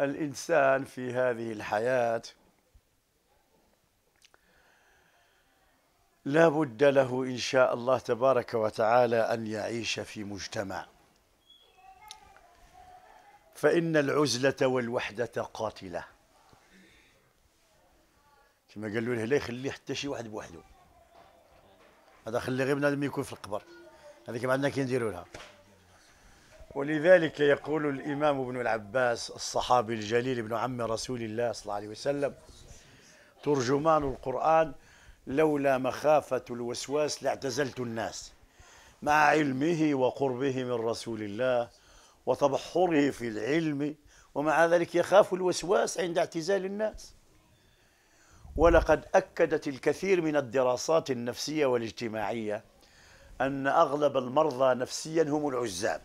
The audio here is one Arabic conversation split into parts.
الإنسان في هذه الحياة لا بد له إن شاء الله تبارك وتعالى أن يعيش في مجتمع فإن العزلة والوحدة قاتلة كما قالوا له لا يخلي حتى شي واحد بوحده هذا خلي غير بنادم يكون في القبر هذيك ما عندنا كي نديروا لها ولذلك يقول الإمام ابن العباس الصحابي الجليل ابن عم رسول الله صلى الله عليه وسلم ترجمان القرآن لولا مخافة الوسواس لاعتزلت الناس مع علمه وقربه من رسول الله وتبحره في العلم ومع ذلك يخاف الوسواس عند اعتزال الناس ولقد أكدت الكثير من الدراسات النفسية والاجتماعية أن أغلب المرضى نفسيا هم العزاب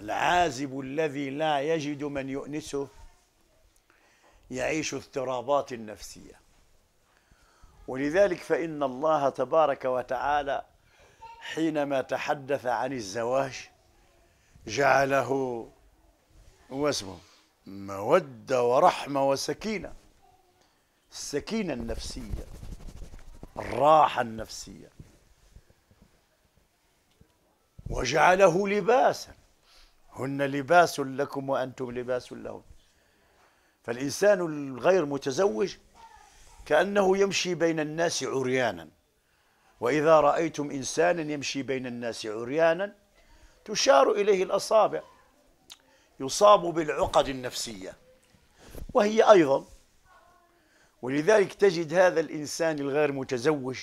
العازب الذي لا يجد من يؤنسه يعيش اضطرابات نفسيه ولذلك فان الله تبارك وتعالى حينما تحدث عن الزواج جعله واسمه موده ورحمه وسكينه السكينه النفسيه الراحه النفسيه وجعله لباسا هن لباس لكم وأنتم لباس لهم فالإنسان الغير متزوج كأنه يمشي بين الناس عريانا وإذا رأيتم إنسانا يمشي بين الناس عريانا تشار إليه الأصابع يصاب بالعقد النفسية وهي أيضا ولذلك تجد هذا الإنسان الغير متزوج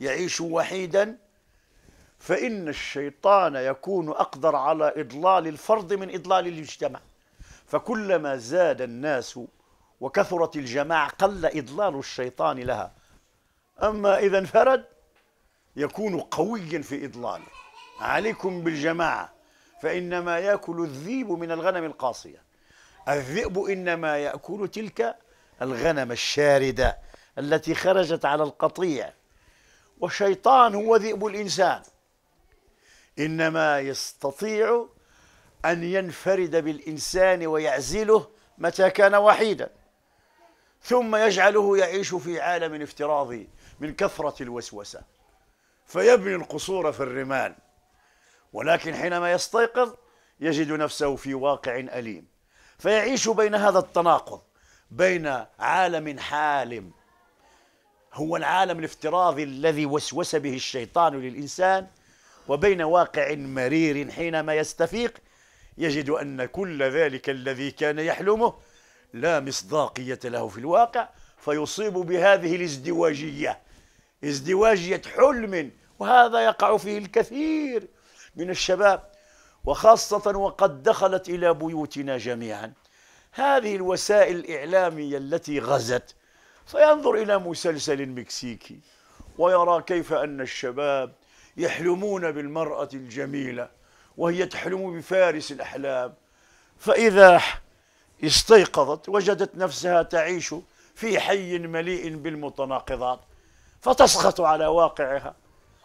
يعيش وحيدا فإن الشيطان يكون أقدر على إضلال الفرد من إضلال المجتمع فكلما زاد الناس وكثرت الجماعة قل إضلال الشيطان لها أما إذا انفرد يكون قويا في إضلاله عليكم بالجماعة فإنما يأكل الذيب من الغنم القاصية الذئب إنما يأكل تلك الغنم الشاردة التي خرجت على القطيع والشيطان هو ذئب الإنسان إنما يستطيع أن ينفرد بالإنسان ويعزله متى كان وحيدا ثم يجعله يعيش في عالم افتراضي من كثرة الوسوسة فيبني القصور في الرمال ولكن حينما يستيقظ يجد نفسه في واقع أليم فيعيش بين هذا التناقض بين عالم حالم هو العالم الافتراضي الذي وسوس به الشيطان للإنسان وبين واقع مرير حينما يستفيق يجد أن كل ذلك الذي كان يحلمه لا مصداقية له في الواقع فيصيب بهذه الازدواجية ازدواجية حلم وهذا يقع فيه الكثير من الشباب وخاصة وقد دخلت إلى بيوتنا جميعا هذه الوسائل الإعلامية التي غزت فينظر إلى مسلسل مكسيكي ويرى كيف أن الشباب يحلمون بالمرأة الجميلة وهي تحلم بفارس الأحلام فإذا استيقظت وجدت نفسها تعيش في حي مليء بالمتناقضات فتسخط على واقعها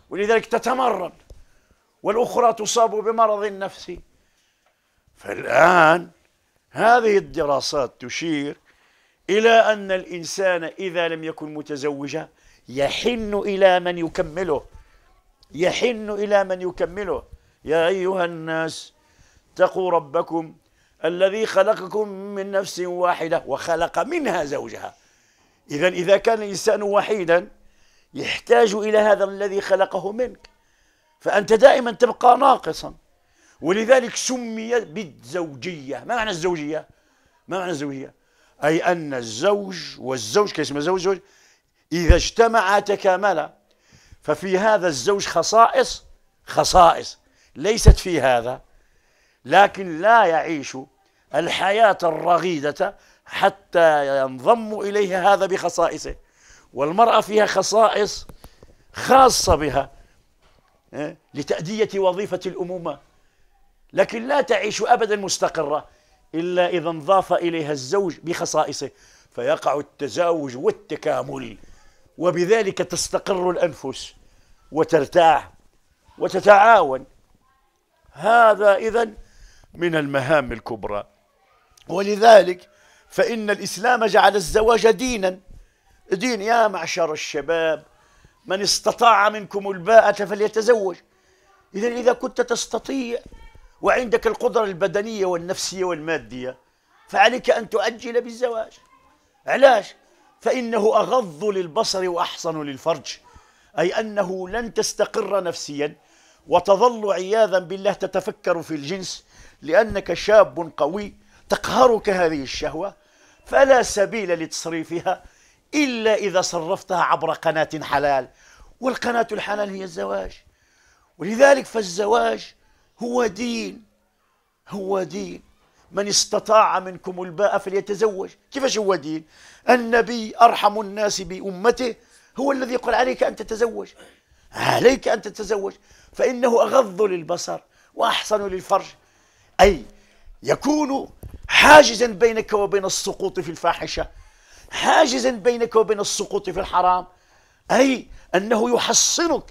ولذلك تتمرد والأخرى تصاب بمرض نفسي فالآن هذه الدراسات تشير إلى أن الإنسان إذا لم يكن متزوجا يحن إلى من يكمله يحن إلى من يكمله يا أيها الناس اتقوا ربكم الذي خلقكم من نفس واحدة وخلق منها زوجها إذا إذا كان الإنسان وحيدا يحتاج إلى هذا الذي خلقه منك فأنت دائما تبقى ناقصا ولذلك سمي بالزوجية ما معنى الزوجية؟ ما معنى الزوجية؟ أي أن الزوج والزوج كيسمى زوج زوج إذا اجتمعا تكاملا ففي هذا الزوج خصائص خصائص ليست في هذا لكن لا يعيش الحياة الرغيدة حتى ينضم إليه هذا بخصائصه والمرأة فيها خصائص خاصة بها لتأدية وظيفة الأمومة لكن لا تعيش أبدا مستقرة إلا إذا انضاف إليها الزوج بخصائصه فيقع التزاوج والتكامل وبذلك تستقر الأنفس وترتاح وتتعاون هذا إذا من المهام الكبرى ولذلك فإن الإسلام جعل الزواج دينا دين يا معشر الشباب من استطاع منكم الباءة فليتزوج إذا إذا كنت تستطيع وعندك القدرة البدنية والنفسية والمادية فعليك أن تؤجل بالزواج علاش؟ فإنه أغض للبصر وأحصن للفرج أي أنه لن تستقر نفسيا وتظل عياذا بالله تتفكر في الجنس لأنك شاب قوي تقهرك هذه الشهوة فلا سبيل لتصريفها إلا إذا صرفتها عبر قناة حلال والقناة الحلال هي الزواج ولذلك فالزواج هو دين هو دين من استطاع منكم الباء فليتزوج كيفاش هو دين النبي أرحم الناس بأمته هو الذي يقول عليك أن تتزوج عليك أن تتزوج فإنه أغض للبصر وأحصن للفرج أي يكون حاجزا بينك وبين السقوط في الفاحشة حاجزا بينك وبين السقوط في الحرام أي أنه يحصنك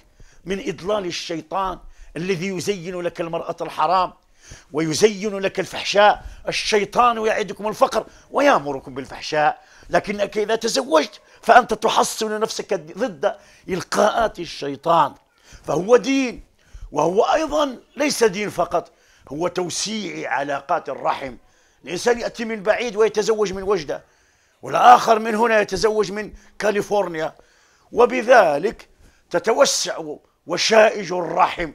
من إضلال الشيطان الذي يزين لك المرأة الحرام ويزين لك الفحشاء الشيطان يعدكم الفقر ويامركم بالفحشاء لكنك إذا تزوجت فأنت تحصن نفسك ضد إلقاءات الشيطان فهو دين وهو أيضا ليس دين فقط هو توسيع علاقات الرحم الإنسان يأتي من بعيد ويتزوج من وجدة والآخر من هنا يتزوج من كاليفورنيا وبذلك تتوسع وشائج الرحم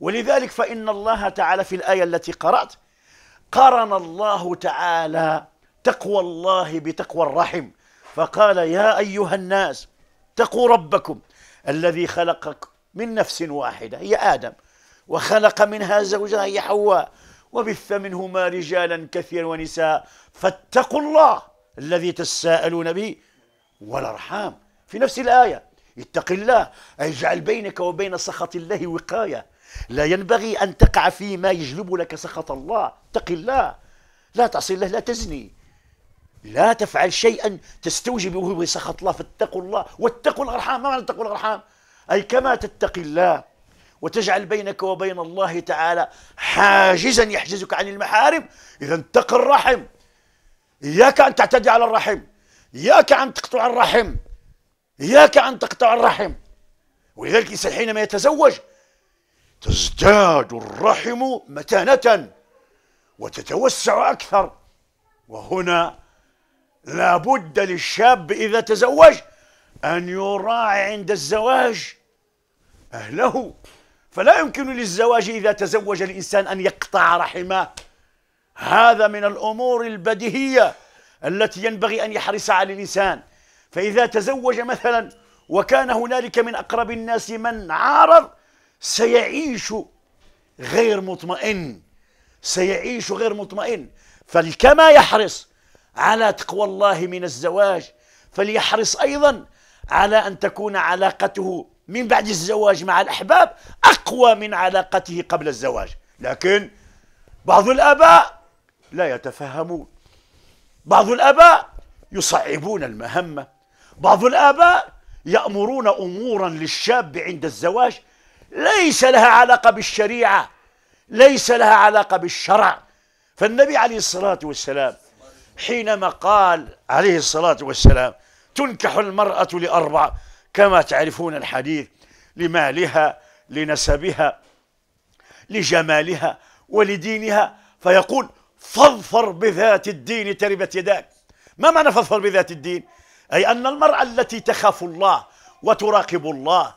ولذلك فإن الله تعالى في الآية التي قرأت قرن الله تعالى تقوى الله بتقوى الرحم فقال يا أيها الناس اتقوا ربكم الذي خلقك من نفس واحدة هي آدم وخلق منها زوجها هي حواء وبث منهما رجالا كثيرا ونساء فاتقوا الله الذي تساءلون به والأرحام في نفس الآية اتق الله اجعل بينك وبين سخط الله وقاية لا ينبغي أن تقع فيما يجلب لك سخط الله اتق الله لا تعصي الله لا تزني لا تفعل شيئا تستوجب وهو سخط الله فاتقوا الله واتقوا الارحام ما معنى اتقوا الارحام اي كما تتقي الله وتجعل بينك وبين الله تعالى حاجزا يحجزك عن المحارم اذا اتق الرحم اياك ان تعتدي على الرحم اياك ان تقطع الرحم اياك ان تقطع الرحم ولذلك الانسان حينما يتزوج تزداد الرحم متانه وتتوسع اكثر وهنا لابد للشاب إذا تزوج أن يراعي عند الزواج أهله فلا يمكن للزواج إذا تزوج الإنسان أن يقطع رحمه هذا من الأمور البديهية التي ينبغي أن يحرص على الإنسان فإذا تزوج مثلا وكان هنالك من أقرب الناس من عارض سيعيش غير مطمئن سيعيش غير مطمئن فالكما يحرص على تقوى الله من الزواج فليحرص أيضا على أن تكون علاقته من بعد الزواج مع الأحباب أقوى من علاقته قبل الزواج لكن بعض الآباء لا يتفهمون بعض الآباء يصعبون المهمة بعض الآباء يأمرون أمورا للشاب عند الزواج ليس لها علاقة بالشريعة ليس لها علاقة بالشرع فالنبي عليه الصلاة والسلام حينما قال عليه الصلاة والسلام تنكح المرأة لأربع كما تعرفون الحديث لمالها لنسبها لجمالها ولدينها فيقول فاظفر بذات الدين تربت يداك ما معنى فاظفر بذات الدين أي أن المرأة التي تخاف الله وتراقب الله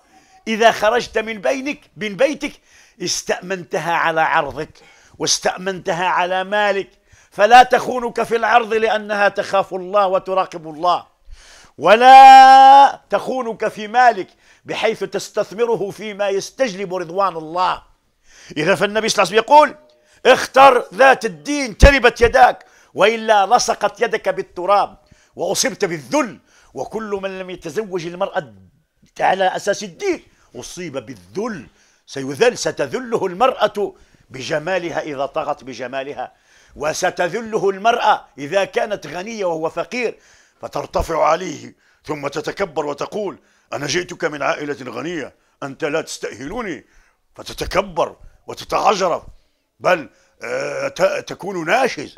إذا خرجت من بينك من بيتك استأمنتها على عرضك واستأمنتها على مالك فلا تخونك في العرض لأنها تخاف الله وتراقب الله ولا تخونك في مالك بحيث تستثمره فيما يستجلب رضوان الله إذا فالنبي صلى الله عليه وسلم يقول اختر ذات الدين تربت يداك وإلا لصقت يدك بالتراب وأصبت بالذل وكل من لم يتزوج المرأة على أساس الدين أصيب بالذل سيذل ستذله المرأة بجمالها إذا طغت بجمالها وستذله المرأة إذا كانت غنية وهو فقير فترتفع عليه ثم تتكبر وتقول أنا جئتك من عائلة غنية أنت لا تستأهلني فتتكبر وتتعجرف بل آه، تكون ناشز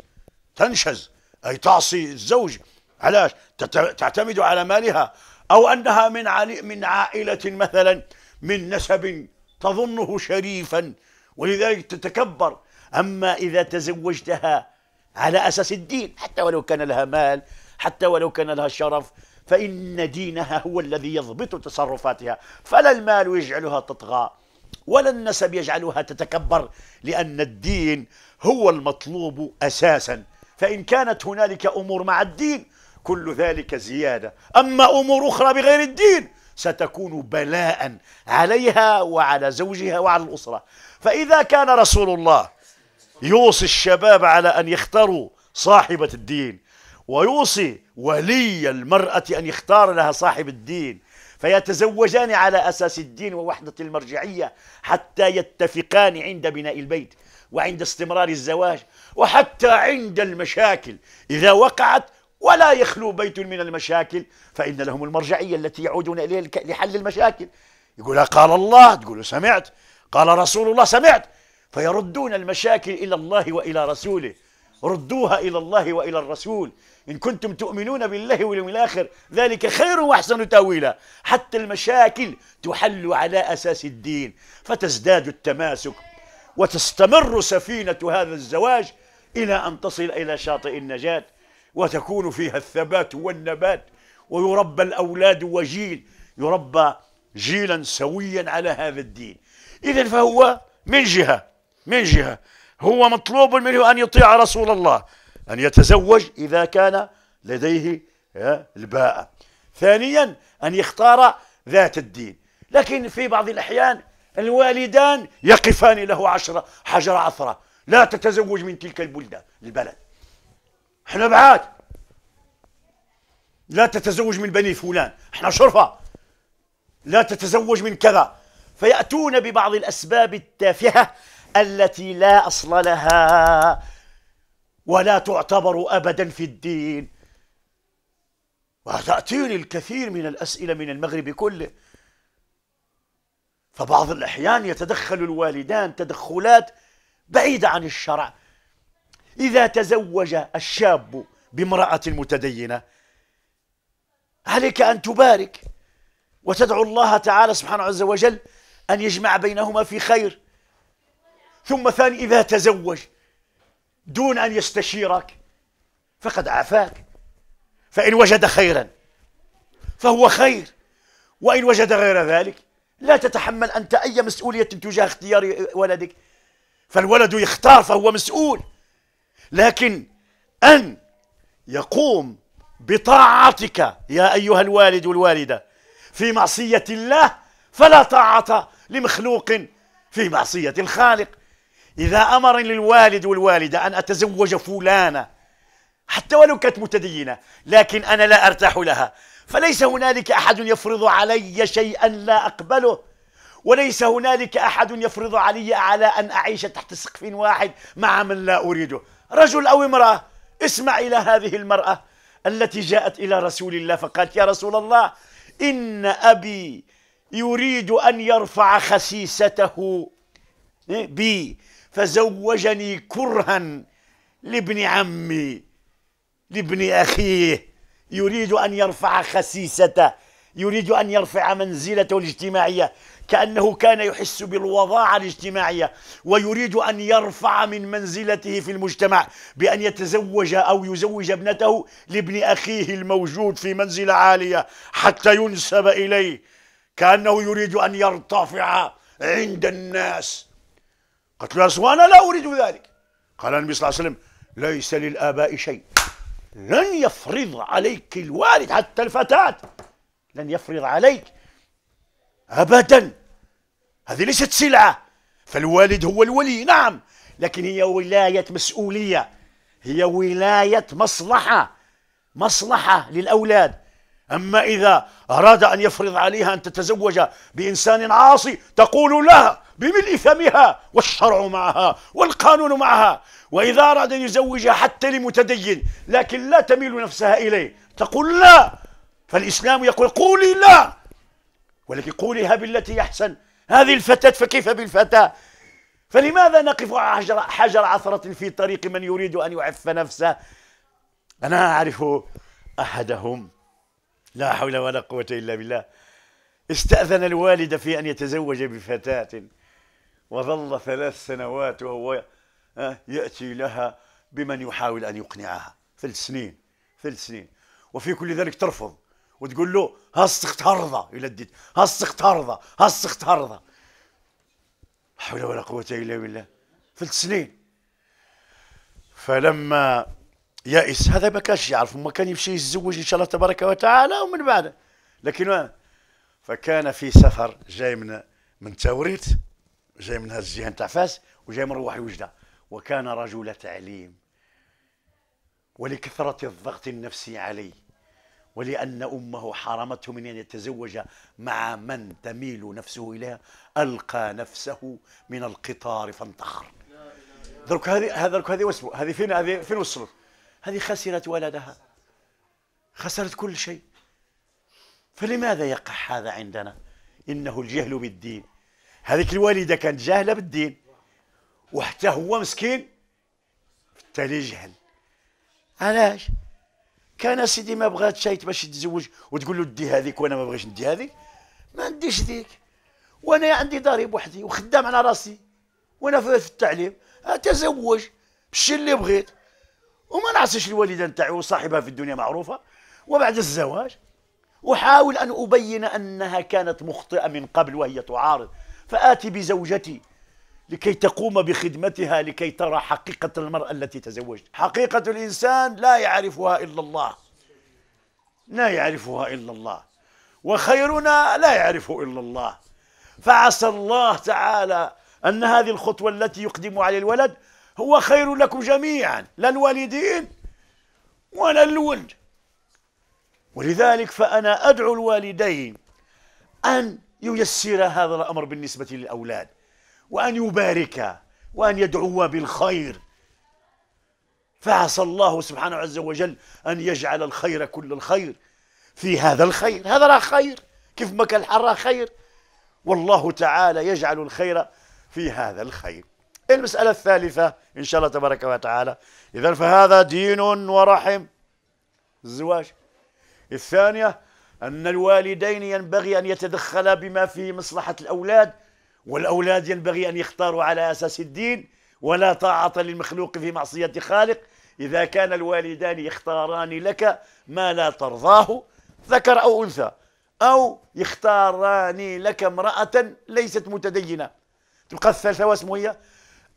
تنشز أي تعصي الزوج علاش تعتمد على مالها أو أنها من من عائلة مثلا من نسب تظنه شريفا ولذلك تتكبر أما إذا تزوجتها على أساس الدين حتى ولو كان لها مال حتى ولو كان لها شرف فإن دينها هو الذي يضبط تصرفاتها فلا المال يجعلها تطغى ولا النسب يجعلها تتكبر لأن الدين هو المطلوب أساسا فإن كانت هنالك أمور مع الدين كل ذلك زيادة أما أمور أخرى بغير الدين ستكون بلاء عليها وعلى زوجها وعلى الأسرة فإذا كان رسول الله يوصي الشباب على أن يختاروا صاحبة الدين ويوصي ولي المرأة أن يختار لها صاحب الدين فيتزوجان على أساس الدين ووحدة المرجعية حتى يتفقان عند بناء البيت وعند استمرار الزواج وحتى عند المشاكل إذا وقعت ولا يخلو بيت من المشاكل فإن لهم المرجعية التي يعودون إليها لحل المشاكل يقول قال الله تقول سمعت قال رسول الله سمعت فيردون المشاكل إلى الله وإلى رسوله ردوها إلى الله وإلى الرسول إن كنتم تؤمنون بالله واليوم الآخر ذلك خير وأحسن تأويلا حتى المشاكل تحل على أساس الدين فتزداد التماسك وتستمر سفينة هذا الزواج إلى أن تصل إلى شاطئ النجاة وتكون فيها الثبات والنبات ويربى الأولاد وجيل يربى جيلا سويا على هذا الدين إذا فهو من جهة من جهة هو مطلوب منه أن يطيع رسول الله أن يتزوج إذا كان لديه آه، الباءة ثانيا أن يختار ذات الدين لكن في بعض الأحيان الوالدان يقفان له عشرة حجر عثرة لا تتزوج من تلك البلدان البلد احنا بعاد لا تتزوج من بني فلان احنا شرفة لا تتزوج من كذا فيأتون ببعض الأسباب التافهة التي لا أصل لها ولا تعتبر أبدا في الدين وتأتيني الكثير من الأسئلة من المغرب كله فبعض الأحيان يتدخل الوالدان تدخلات بعيدة عن الشرع إذا تزوج الشاب بامرأة متدينة عليك أن تبارك وتدعو الله تعالى سبحانه عز وجل أن يجمع بينهما في خير ثم ثاني إذا تزوج دون أن يستشيرك فقد عافاك فإن وجد خيرا فهو خير وإن وجد غير ذلك لا تتحمل أنت أي مسؤولية تجاه اختيار ولدك فالولد يختار فهو مسؤول لكن أن يقوم بطاعتك يا أيها الوالد والوالدة في معصية الله فلا طاعة لمخلوق في معصية الخالق إذا أمر للوالد والوالدة أن أتزوج فلانة حتى ولو كانت متدينة لكن أنا لا أرتاح لها فليس هنالك أحد يفرض علي شيئا لا أقبله وليس هنالك أحد يفرض علي على أن أعيش تحت سقف واحد مع من لا أريده رجل أو امرأة اسمع إلى هذه المرأة التي جاءت إلى رسول الله فقالت يا رسول الله إن أبي يريد أن يرفع خسيسته إيه، بي فزوجني كرها لابن عمي لابن أخيه يريد أن يرفع خسيسته يريد أن يرفع منزلته الاجتماعية كأنه كان يحس بالوضاعة الاجتماعية ويريد أن يرفع من منزلته في المجتمع بأن يتزوج أو يزوج ابنته لابن أخيه الموجود في منزلة عالية حتى ينسب إليه كأنه يريد أن يرتفع عند الناس قلت له يا رسول أنا لا أريد ذلك قال النبي صلى الله عليه وسلم ليس للآباء شيء لن يفرض عليك الوالد حتى الفتاة لن يفرض عليك أبدا هذه ليست سلعة فالوالد هو الولي نعم لكن هي ولاية مسؤولية هي ولاية مصلحة مصلحة للأولاد أما إذا أراد أن يفرض عليها أن تتزوج بإنسان عاصي تقول لها بملء فمها والشرع معها والقانون معها وإذا أراد أن يزوجها حتى لمتدين لكن لا تميل نفسها إليه تقول لا فالإسلام يقول قولي لا ولكن قوليها بالتي يحسن هذه الفتاة فكيف بالفتاة فلماذا نقف حجر, حجر عثرة في طريق من يريد أن يعف نفسه أنا أعرف أحدهم لا حول ولا قوة إلا بالله استأذن الوالد في أن يتزوج بفتاة وظل ثلاث سنوات وهو يأتي لها بمن يحاول أن يقنعها ثلاث سنين ثلاث سنين وفي كل ذلك ترفض وتقول له هسخ تهرضة يلدد هسخ تهرضة هسخ تهرضة حول ولا قوة إلا بالله ثلاث سنين فلما يائس هذا ما كانش يعرف ما كان يمشي يتزوج ان شاء الله تبارك وتعالى ومن بعد لكن فكان في سفر جاي من من توريت جاي من هذه الجهه نتاع فاس وجاي مروح لوجده وكان رجل تعليم ولكثره الضغط النفسي عليه ولأن أمه حرمته من أن يتزوج مع من تميل نفسه إليها ألقى نفسه من القطار فانتحر درك هذه هذا هذه هذه فين هذه فين وصلت هذه خسرت ولدها خسرت كل شيء فلماذا يقع هذا عندنا إنه الجهل بالدين هذيك الوالدة كانت جاهلة بالدين وحتى هو مسكين بالتالي جهل علاش كان سيدي ما بغاتش باش يتزوج وتقول له دي هذيك وانا ما بغيتش ندي هذيك ما نديش ذيك وانا عندي داري بوحدي وخدام على راسي وانا في التعليم اتزوج بشي اللي بغيت وما نعصيش الوالده نتاعي وصاحبها في الدنيا معروفه وبعد الزواج احاول ان ابين انها كانت مخطئه من قبل وهي تعارض فاتي بزوجتي لكي تقوم بخدمتها لكي ترى حقيقه المراه التي تزوجت حقيقه الانسان لا يعرفها الا الله لا يعرفها الا الله وخيرنا لا يعرفه الا الله فعسى الله تعالى ان هذه الخطوه التي يقدم على الولد هو خير لكم جميعا للوالدين ولا الولد ولذلك فأنا أدعو الوالدين أن ييسر هذا الأمر بالنسبة للأولاد وأن يبارك وأن يدعو بالخير فعسى الله سبحانه عز وجل أن يجعل الخير كل الخير في هذا الخير هذا راه خير كيف ما كان الحر خير والله تعالى يجعل الخير في هذا الخير المسألة الثالثة إن شاء الله تبارك وتعالى إذا فهذا دين ورحم الزواج الثانية أن الوالدين ينبغي أن يتدخلا بما فيه مصلحة الأولاد والأولاد ينبغي أن يختاروا على أساس الدين ولا طاعة للمخلوق في معصية خالق إذا كان الوالدان يختاران لك ما لا ترضاه ذكر أو أنثى أو يختاران لك امرأة ليست متدينة تبقى الثالثة واسمه هي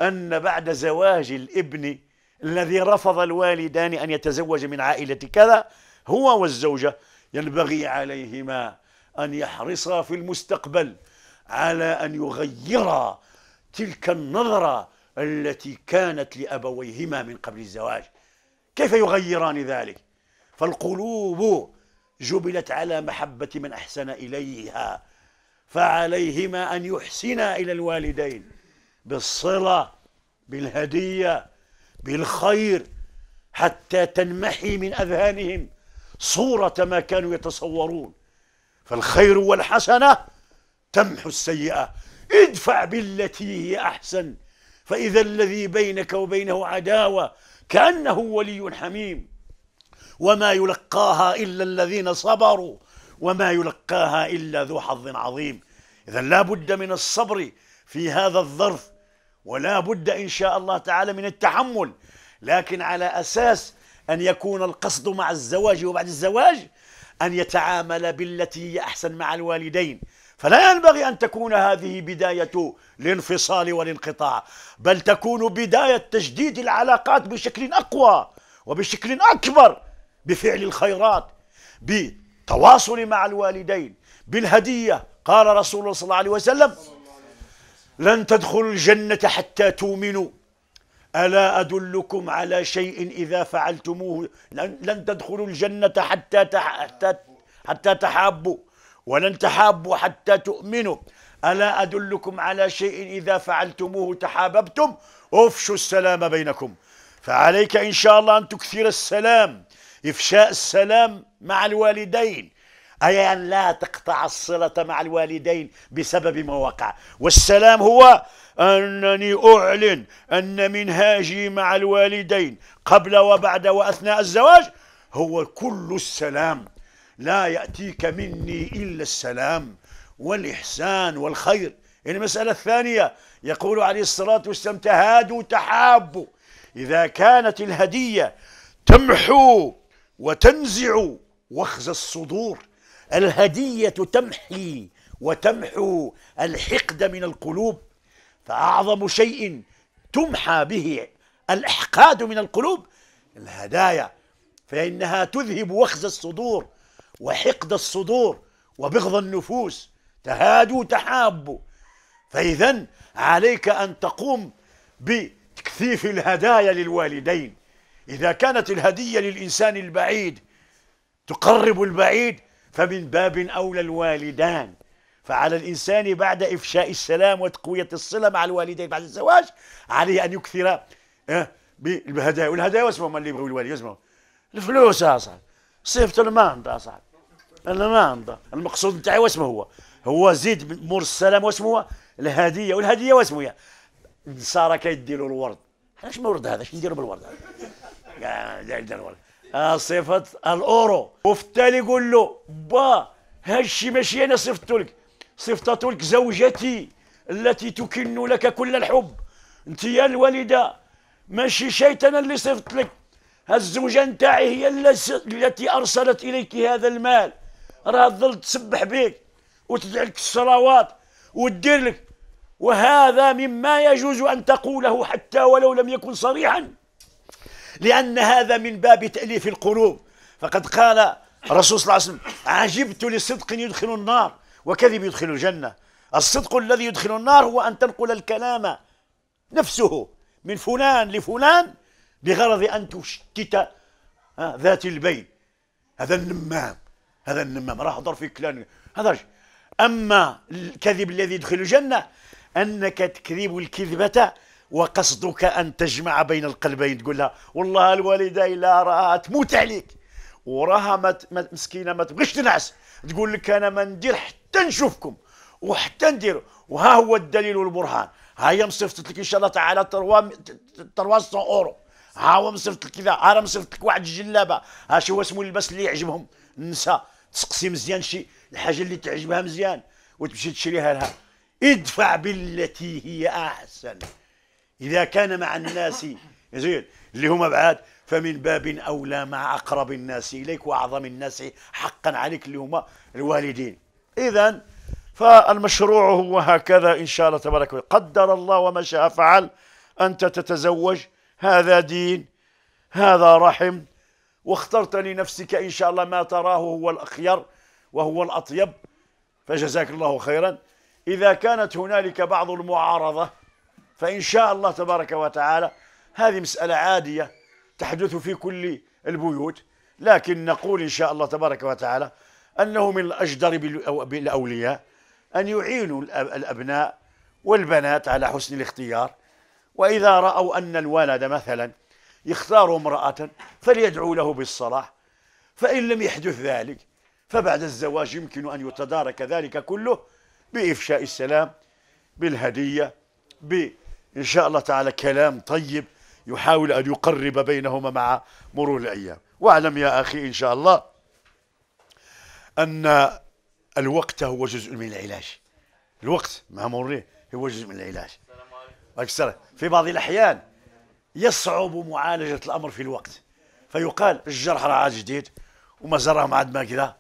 أن بعد زواج الابن الذي رفض الوالدان أن يتزوج من عائلة كذا هو والزوجة ينبغي عليهما أن يحرصا في المستقبل على أن يغيرا تلك النظرة التي كانت لأبويهما من قبل الزواج كيف يغيران ذلك فالقلوب جبلت على محبة من أحسن إليها فعليهما أن يحسنا إلى الوالدين بالصلة بالهدية بالخير حتى تنمحي من أذهانهم صورة ما كانوا يتصورون فالخير والحسنة تمحو السيئة ادفع بالتي هي أحسن فإذا الذي بينك وبينه عداوة كأنه ولي حميم وما يلقاها إلا الذين صبروا وما يلقاها إلا ذو حظ عظيم إذا لا بد من الصبر في هذا الظرف ولا بد إن شاء الله تعالى من التحمل لكن على أساس أن يكون القصد مع الزواج وبعد الزواج أن يتعامل بالتي هي أحسن مع الوالدين فلا ينبغي أن تكون هذه بداية الانفصال والانقطاع بل تكون بداية تجديد العلاقات بشكل أقوى وبشكل أكبر بفعل الخيرات بتواصل مع الوالدين بالهدية قال رسول الله صلى الله عليه وسلم لن تدخلوا الجنة حتى تؤمنوا ألا أدلكم على شيء إذا فعلتموه لن تدخلوا الجنة حتى حتى حتى تحابوا ولن تحابوا حتى تؤمنوا ألا أدلكم على شيء إذا فعلتموه تحاببتم أفشوا السلام بينكم فعليك إن شاء الله أن تكثر السلام إفشاء السلام مع الوالدين أي أن لا تقطع الصلة مع الوالدين بسبب ما وقع والسلام هو أنني أعلن أن منهاجي مع الوالدين قبل وبعد وأثناء الزواج هو كل السلام لا يأتيك مني إلا السلام والإحسان والخير المسألة الثانية يقول عليه الصلاة والسلام تهادوا تحابوا إذا كانت الهدية تمحو وتنزع وخز الصدور الهدية تمحي وتمحو الحقد من القلوب فأعظم شيء تمحى به الأحقاد من القلوب الهدايا فإنها تذهب وخز الصدور وحقد الصدور وبغض النفوس تهادوا تحابوا فإذا عليك أن تقوم بتكثيف الهدايا للوالدين إذا كانت الهدية للإنسان البعيد تقرب البعيد فمن باب أولى الوالدان فعلى الإنسان بعد إفشاء السلام وتقوية الصلة مع الوالدين بعد الزواج عليه أن يكثر اه، بالهدايا والهدايا واسمه من اللي يبغوا الوالي اسمه الفلوس أصلا صيفط الماند أصلا الماند المقصود نتاعي واسمه هو هو زيد مر السلام واسمه هو الهدية والهدية واسمه هي النصارى كيديروا الورد حنا شنو الورد هذا شنو نديروا بالورد هذا؟ الورد صفة الأورو وفتالي يقول له با هالشي ماشي أنا صفت لك صفت لك زوجتي التي تكن لك كل الحب أنت يا الوالدة ماشي شيطان أنا اللي صفت لك هالزوجة نتاعي هي التي أرسلت إليك هذا المال راه تظل تسبح بك وتدعي لك الصلوات وتدير لك وهذا مما يجوز أن تقوله حتى ولو لم يكن صريحا لأن هذا من باب تأليف القلوب فقد قال الرسول صلى الله عليه وسلم عجبت لصدق يدخل النار وكذب يدخل الجنة الصدق الذي يدخل النار هو أن تنقل الكلام نفسه من فلان لفلان بغرض أن تشتت آه، ذات البين هذا النمام هذا النمام راح أضر في كلان هذا أما الكذب الذي يدخل الجنة أنك تكذب الكذبة وقصدك أن تجمع بين القلبين تقول لها والله الوالدة إلا راها تموت عليك وراها مسكينة ما تبغيش تنعس تقول لك أنا ما ندير حتى نشوفكم وحتى ندير وها هو الدليل والبرهان ها هي مصيفطت لك إن شاء الله تعالى تروا تروا 100 أورو ها هو مصيفط لك كذا ها مصيفط لك واحد الجلابة ها شو اسمه اللباس اللي يعجبهم النساء تسقسي مزيان شي الحاجة اللي تعجبها مزيان وتمشي تشريها لها ادفع بالتي هي أحسن إذا كان مع الناس زين اللي هما بعاد فمن باب أولى مع أقرب الناس إليك وأعظم الناس حقا عليك اللي هما الوالدين إذا فالمشروع هو هكذا إن شاء الله تبارك وتعالى قدر الله وما شاء فعل أنت تتزوج هذا دين هذا رحم واخترت لنفسك إن شاء الله ما تراه هو الأخير وهو الأطيب فجزاك الله خيرا إذا كانت هنالك بعض المعارضة فإن شاء الله تبارك وتعالى هذه مسألة عادية تحدث في كل البيوت لكن نقول إن شاء الله تبارك وتعالى أنه من الأجدر بالأولياء أن يعينوا الأبناء والبنات على حسن الاختيار وإذا رأوا أن الولد مثلا يختار امرأة فليدعو له بالصلاح فإن لم يحدث ذلك فبعد الزواج يمكن أن يتدارك ذلك كله بإفشاء السلام بالهدية بالهدية إن شاء الله تعالى كلام طيب يحاول أن يقرب بينهما مع مرور الأيام واعلم يا أخي إن شاء الله أن الوقت هو جزء من العلاج الوقت مع مرور هو جزء من العلاج أكثر في بعض الأحيان يصعب معالجة الأمر في الوقت فيقال الجرح راه عاد جديد وما زرهم عاد ما كذا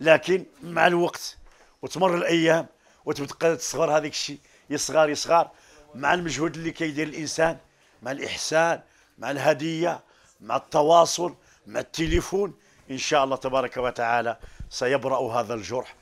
لكن مع الوقت وتمر الأيام وتبقى تصغر هذاك الشيء يصغر يصغر مع المجهود اللي كيدير الانسان مع الاحسان مع الهديه مع التواصل مع التليفون ان شاء الله تبارك وتعالى سيبرا هذا الجرح